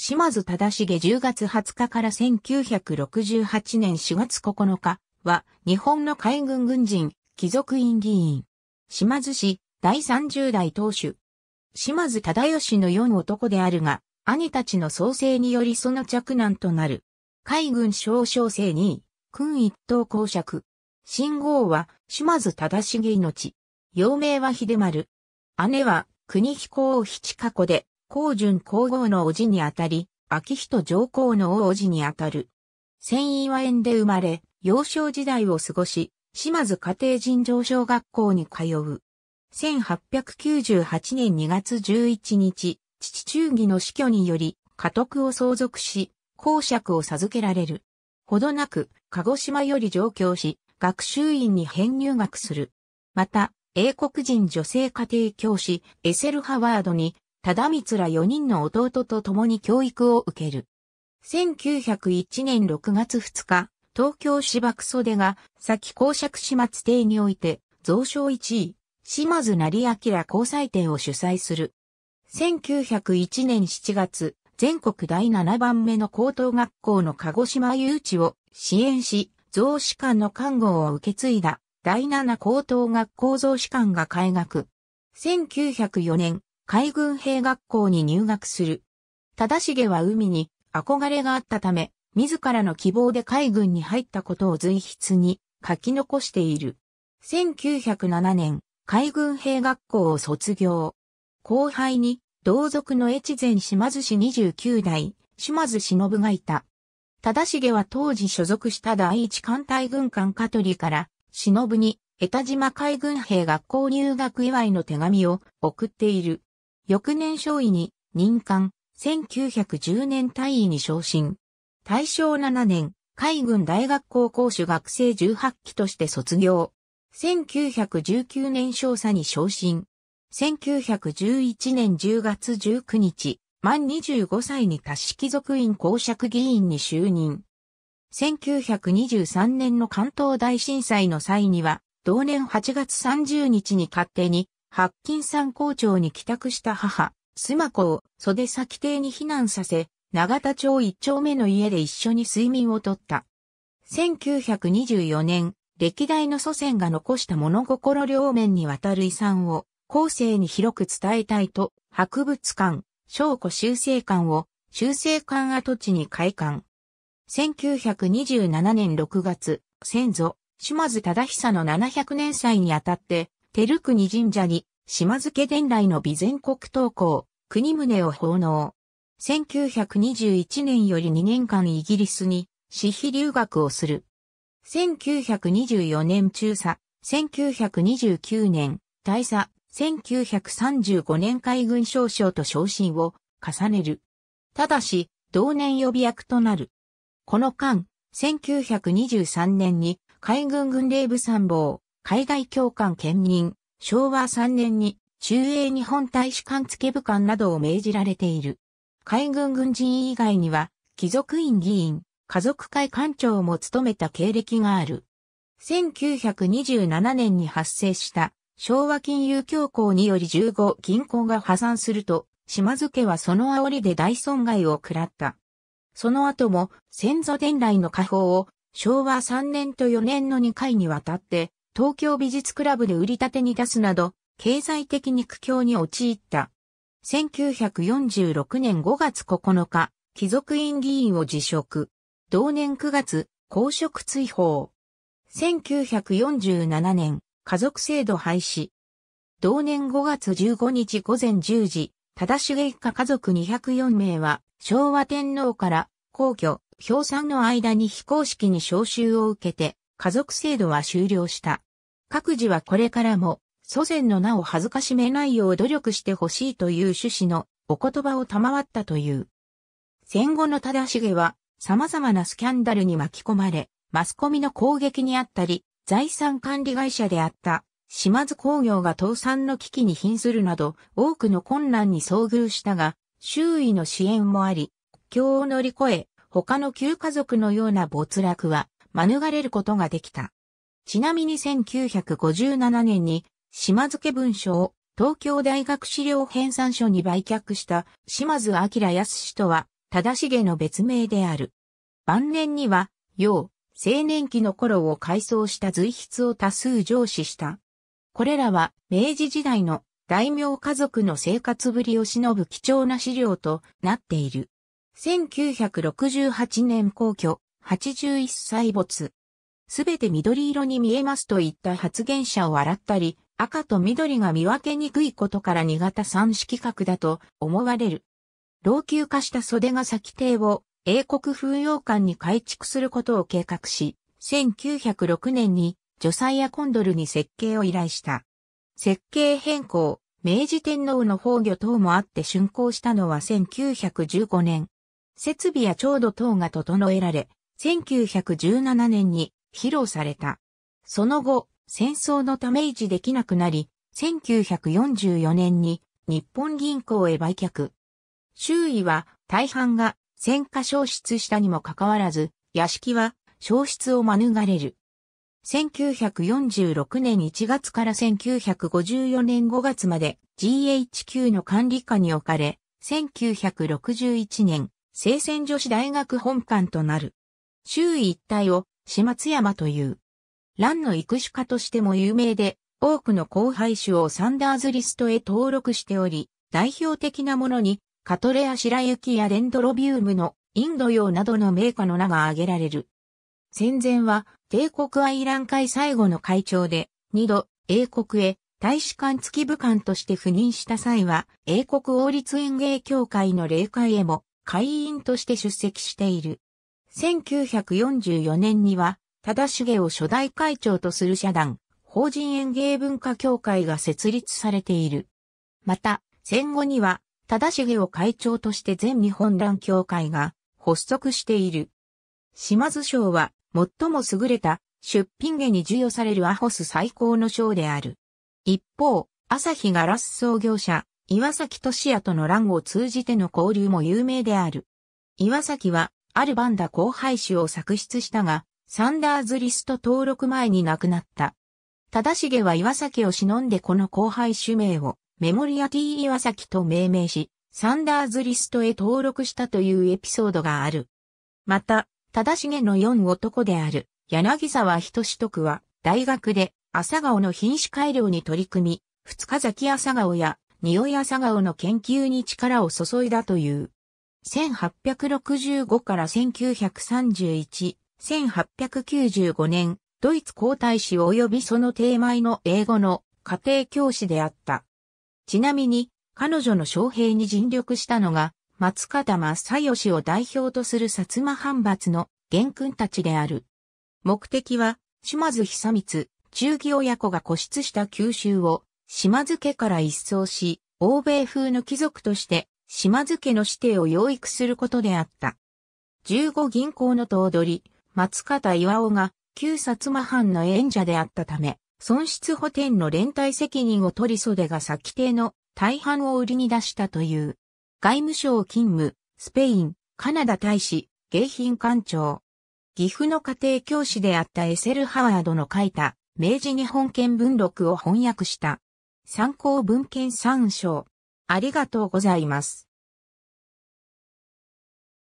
島津忠重10月20日から1968年4月9日は日本の海軍軍人、貴族院議員。島津氏、第30代当主。島津忠義の4男であるが、兄たちの創生によりその着難となる。海軍少将生2位、一等公爵。信号は島津忠重命。幼名は秀丸。姉は国彦行七加子で、皇順皇后の叔父にあたり、秋人上皇の王子にあたる。千岩園で生まれ、幼少時代を過ごし、島津家庭人上小学校に通う。1898年2月11日、父忠義の死去により、家督を相続し、公爵を授けられる。ほどなく、鹿児島より上京し、学習院に編入学する。また、英国人女性家庭教師、エセル・ハワードに忠光ら4人の弟と共に教育を受ける。1901年6月2日、東京芝区袖が、先公爵始末邸において、蔵書1位、島津成明交際邸を主催する。1901年7月、全国第7番目の高等学校の鹿児島誘致を支援し、増士官の看護を受け継いだ第7高等学校増士官が開学。1904年、海軍兵学校に入学する。忠重は海に憧れがあったため、自らの希望で海軍に入ったことを随筆に書き残している。1907年、海軍兵学校を卒業。後輩に、同族の越前島津氏29代、島津忍がいた。忠重は当時所属した第一艦隊軍艦カトリから、忍に、江田島海軍兵学校入学祝いの手紙を送っている。翌年少尉に任官、1910年大尉に昇進。大正7年、海軍大学校講学生18期として卒業。1919年少佐に昇進。1911年10月19日、満25歳に達式族院公爵議員に就任。1923年の関東大震災の際には、同年8月30日に勝手にハ金山校長に帰宅した母、須磨子を袖先邸に避難させ、長田町一丁目の家で一緒に睡眠をとった。1924年、歴代の祖先が残した物心両面にわたる遺産を、後世に広く伝えたいと、博物館、証拠修正館を、修正館跡地に開館。1927年6月、先祖、島津忠久の700年祭にあたって、照国神社に、島津家伝来の備前国東校、国宗を奉納。1921年より2年間イギリスに、私費留学をする。1924年中佐、1929年、大佐、1935年海軍少将と昇進を重ねる。ただし、同年予備役となる。この間、1923年に海軍軍令部参謀、海外教官兼任、昭和3年に中英日本大使館付部官などを命じられている。海軍軍人以外には、貴族院議員、家族会館長も務めた経歴がある。1927年に発生した昭和金融恐慌により15銀行が破産すると、島津家はその煽りで大損害を食らった。その後も先祖伝来の家宝を昭和3年と4年の2回にわたって東京美術クラブで売り立てに出すなど、経済的に苦境に陥った。1946年5月9日、貴族院議員を辞職。同年9月、公職追放。1947年、家族制度廃止。同年5月15日午前10時、正重一家家族204名は、昭和天皇から皇居、氷山の間に非公式に召集を受けて、家族制度は終了した。各自はこれからも、祖先の名を恥ずかしめないよう努力してほしいという趣旨のお言葉を賜ったという。戦後の忠重は様々なスキャンダルに巻き込まれ、マスコミの攻撃にあったり、財産管理会社であった島津工業が倒産の危機に瀕するなど多くの困難に遭遇したが、周囲の支援もあり、苦境を乗り越え、他の旧家族のような没落は免れることができた。ちなみに1957年に島津家文書を東京大学資料編纂書に売却した島津明康とは正重の別名である。晩年には、要、青年期の頃を改装した随筆を多数上司した。これらは明治時代の大名家族の生活ぶりを忍ぶ貴重な資料となっている。1968年皇居81歳没。すべて緑色に見えますといった発言者を洗ったり、赤と緑が見分けにくいことから2型3色角だと思われる。老朽化した袖が先邸を英国風洋館に改築することを計画し、1906年にジョサイア・コンドルに設計を依頼した。設計変更、明治天皇の崩御等もあって竣工したのは1915年。設備や調度等が整えられ、1917年に披露された。その後、戦争のため維持できなくなり、1944年に日本銀行へ売却。周囲は大半が戦火消失したにもかかわらず、屋敷は消失を免れる。1946年1月から1954年5月まで GHQ の管理下に置かれ、1961年、聖戦女子大学本館となる。周囲一帯を始末山という。蘭の育種家としても有名で、多くの後輩種をサンダーズリストへ登録しており、代表的なものに、カトレア白雪やレンドロビウムのインド洋などの名家の名が挙げられる。戦前は帝国アイラン会最後の会長で、二度英国へ大使館付き部官として赴任した際は、英国王立園芸協会の霊会へも会員として出席している。1944年には、忠重を初代会長とする社団、法人園芸文化協会が設立されている。また、戦後には、忠重を会長として全日本乱協会が発足している。島津賞は、最も優れた出品下に授与されるアホス最高の賞である。一方、朝日ガラス創業者、岩崎俊也との乱を通じての交流も有名である。岩崎はあるバンダ後輩種を作出したが、サンダーズリスト登録前に亡くなった。正げは岩崎を忍んでこの後輩種名をメモリアティ岩崎と命名し、サンダーズリストへ登録したというエピソードがある。また、正げの4男である柳沢仁志徳は大学で朝顔の品種改良に取り組み、二日咲き朝顔や匂い朝顔の研究に力を注いだという。1865から1931、1895年、ドイツ皇太子及びその定前の英語の家庭教師であった。ちなみに、彼女の将兵に尽力したのが、松方正義を代表とする薩摩藩閥の元君たちである。目的は、島津久光、中義親子が固執した九州を、島津家から一掃し、欧米風の貴族として島津家の指定を養育することであった。15銀行の頭取、松方岩尾が旧薩摩藩の縁者であったため、損失補填の連帯責任を取り袖が先手の大半を売りに出したという。外務省勤務、スペイン、カナダ大使、迎賓館長。岐阜の家庭教師であったエセル・ハワードの書いた明治日本見聞録を翻訳した。参考文献参照。ありがとうございます。